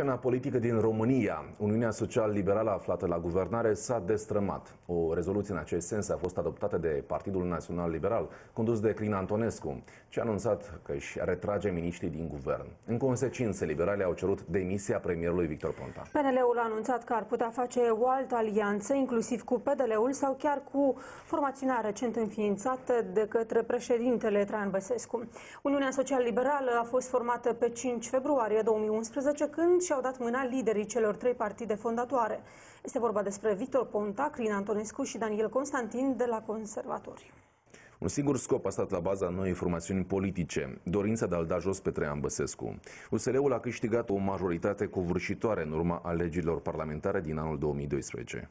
scena politică din România, Uniunea Social-Liberală aflată la guvernare s-a destrămat. O rezoluție în acest sens a fost adoptată de Partidul Național Liberal, condus de Clina Antonescu, ce a anunțat că își retrage miniștrii din guvern. În consecință, liberalii au cerut demisia premierului Victor Ponta. PNL-ul a anunțat că ar putea face o altă alianță, inclusiv cu PDL-ul sau chiar cu formațiunea recent înființată de către președintele Traian Băsescu. Uniunea Social-Liberală a fost formată pe 5 februarie 2011, când și-au dat mâna liderii celor trei partide fondatoare. Este vorba despre Victor Ponta, Crin Antonescu și Daniel Constantin de la Conservatori. Un singur scop a stat la baza noii formațiuni politice, dorința de a-l da jos pe Traian Băsescu. USR-ul a câștigat o majoritate covârșitoare în urma alegerilor parlamentare din anul 2012.